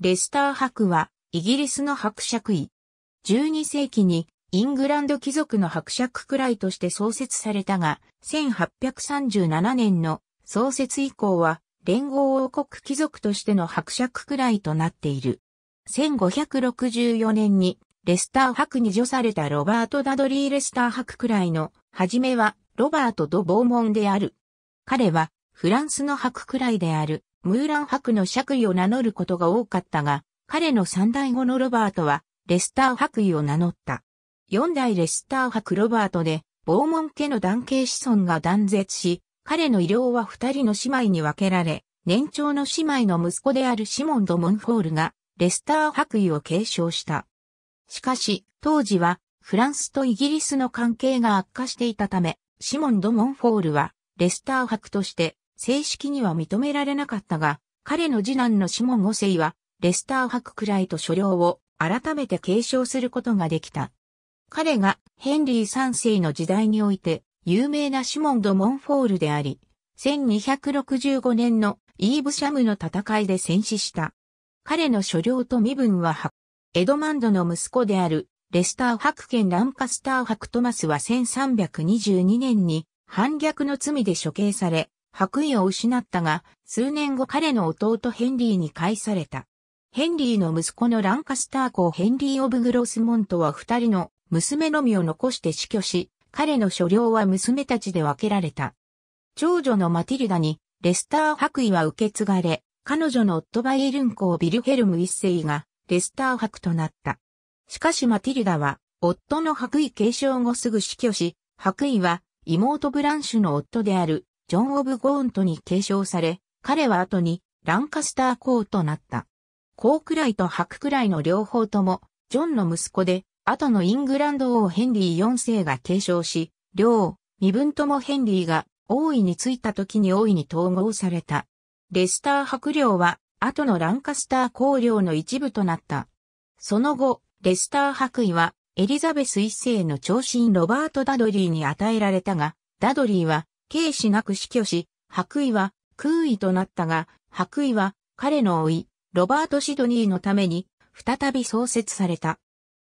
レスター伯は、イギリスの伯爵位。12世紀に、イングランド貴族の伯爵くらいとして創設されたが、1837年の創設以降は、連合王国貴族としての伯爵くらいとなっている。1564年に、レスター伯に除されたロバート・ダドリー・レスター伯くらいの、はじめは、ロバート・ド・ボーモンである。彼は、フランスの伯くらいである、ムーラン伯の爵位を名乗ることが多かったが、彼の三代後のロバートは、レスター伯位を名乗った。四代レスター伯ロバートで、ボーモン家の男系子孫が断絶し、彼の医療は二人の姉妹に分けられ、年長の姉妹の息子であるシモン・ド・モンフォールが、レスター伯位を継承した。しかし、当時は、フランスとイギリスの関係が悪化していたため、シモン・ド・モンフォールは、レスター伯として、正式には認められなかったが、彼の次男のシモン五世は、レスターハクライと所領を改めて継承することができた。彼がヘンリー三世の時代において有名なシモン・ド・モンフォールであり、1265年のイーブシャムの戦いで戦死した。彼の所領と身分は、エドマンドの息子であるレスター伯兼ランカスタークトマスは1322年に反逆の罪で処刑され、白衣を失ったが、数年後彼の弟ヘンリーに返された。ヘンリーの息子のランカスター公ヘンリー・オブ・グロスモントは二人の娘のみを残して死去し、彼の所領は娘たちで分けられた。長女のマティルダに、レスター白衣は受け継がれ、彼女の夫バイエルン公ビルヘルム一世が、レスター白となった。しかしマティルダは、夫の白衣継承後すぐ死去し、白衣は妹ブランシュの夫であるジョン・オブ・ゴーントに継承され、彼は後にランカスター公となった。公くらいと白くらいの両方とも、ジョンの息子で、後のイングランド王ヘンリー4世が継承し、両、身分ともヘンリーが王位についた時に王位に統合された。レスター白領は、後のランカスター公領の一部となった。その後、レスター白位は、エリザベス一世の長身ロバート・ダドリーに与えられたが、ダドリーは、軽視なく死去し、白衣は空位となったが、白衣は彼の老い、ロバート・シドニーのために再び創設された。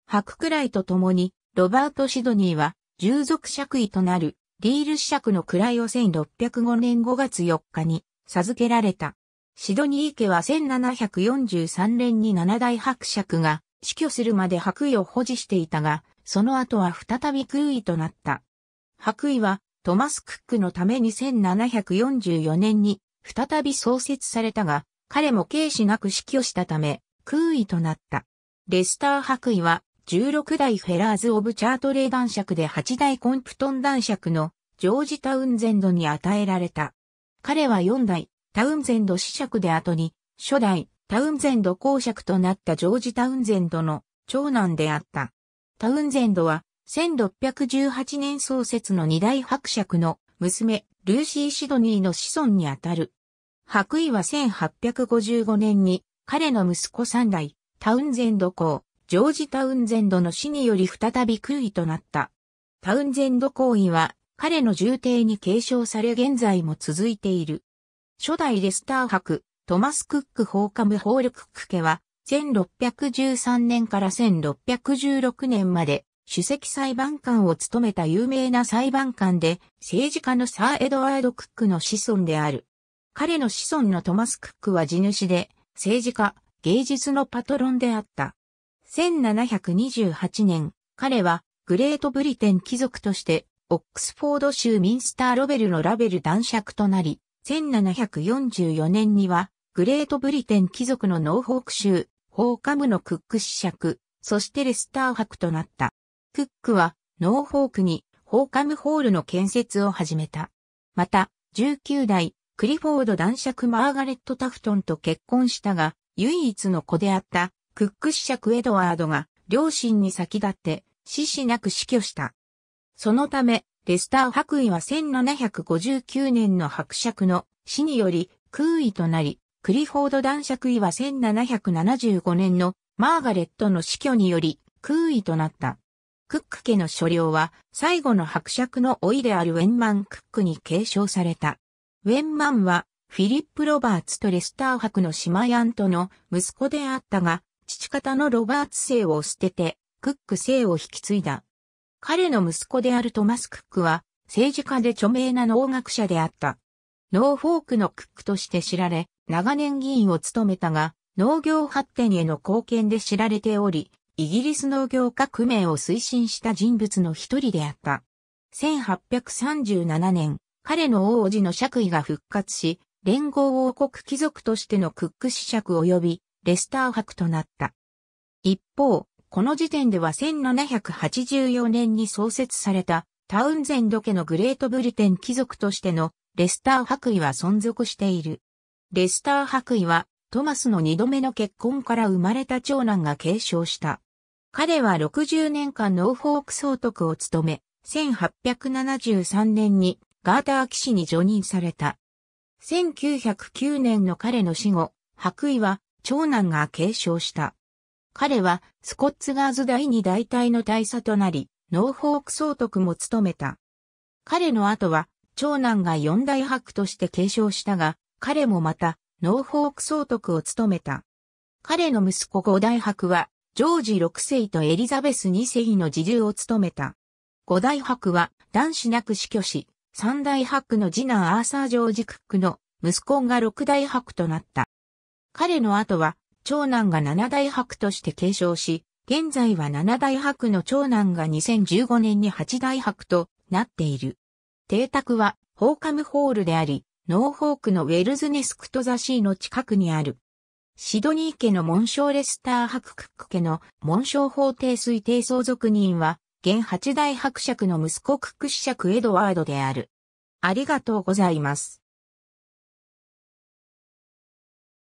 白くらいと共に、ロバート・シドニーは従属爵位となるリール爵の位を1605年5月4日に授けられた。シドニー家は1743年に七代伯爵が死去するまで白衣を保持していたが、その後は再び空位となった。白衣はトマス・クックのために1744年に再び創設されたが、彼も軽視なく死去したため、空位となった。レスター白衣は、16代フェラーズ・オブ・チャートレー男爵で8代コンプトン男爵のジョージ・タウンゼンドに与えられた。彼は4代タウンゼンド子爵で後に、初代タウンゼンド公爵となったジョージ・タウンゼンドの長男であった。タウンゼンドは1618年創設の二大伯爵の娘、ルーシー・シドニーの子孫にあたる。白衣は1855年に彼の息子三代、タウンゼンド公、ジョージ・タウンゼンドの死により再び空位となった。タウンゼンド公位は彼の重帝に継承され現在も続いている。初代レスター伯、トマス・クック・ホーカム・ホール・クック家は、1613年から1616年まで主席裁判官を務めた有名な裁判官で、政治家のサー・エドワード・クックの子孫である。彼の子孫のトマス・クックは地主で、政治家、芸術のパトロンであった。1728年、彼はグレートブリテン貴族として、オックスフォード州ミンスターロベルのラベル男爵となり、1744年には、グレートブリテン貴族のノーフォーク州、ホーカムのクック子爵、そしてレスター伯となった。クックはノーフォークにホーカムホールの建設を始めた。また、19代、クリフォード男爵マーガレット・タフトンと結婚したが、唯一の子であったクック子爵エドワードが両親に先立って死死なく死去した。そのため、レスター白衣は1759年の伯爵の死により空位となり、クリフォード男爵位は1775年のマーガレットの死去により空位となった。クック家の所領は、最後の伯爵の老いであるウェンマン・クックに継承された。ウェンマンは、フィリップ・ロバーツとレスター伯の姉妹アントの息子であったが、父方のロバーツ姓を捨てて、クック姓を引き継いだ。彼の息子であるトマス・クックは、政治家で著名な農学者であった。ノーフォークのクックとして知られ、長年議員を務めたが、農業発展への貢献で知られており、イギリス農業革命を推進した人物の一人であった。1837年、彼の王子の爵位が復活し、連合王国貴族としてのクック子爵及びレスター伯となった。一方、この時点では1784年に創設されたタウンゼンド家のグレートブリテン貴族としてのレスター伯位は存続している。レスター伯位はトマスの二度目の結婚から生まれた長男が継承した。彼は60年間ノーフォーク総督を務め、1873年にガーター騎士に除任された。1909年の彼の死後、白衣は長男が継承した。彼はスコッツガーズ第二大隊の大佐となり、ノーフォーク総督も務めた。彼の後は長男が四大白として継承したが、彼もまたノーフォーク総督を務めた。彼の息子五大白はジョージ6世とエリザベス2世の侍従を務めた。五大伯は男子なく死去し、三大伯の次男アーサー・ジョージ・クックの息子が六大伯となった。彼の後は長男が七大伯として継承し、現在は七大伯の長男が2015年に八大伯となっている。邸宅はホーカムホールであり、ノーホークのウェルズネスクトザシーの近くにある。シドニー家の紋章レスター伯クック家の紋章法廷推定相続人は、現八大伯爵の息子クック子爵エドワードである。ありがとうございます。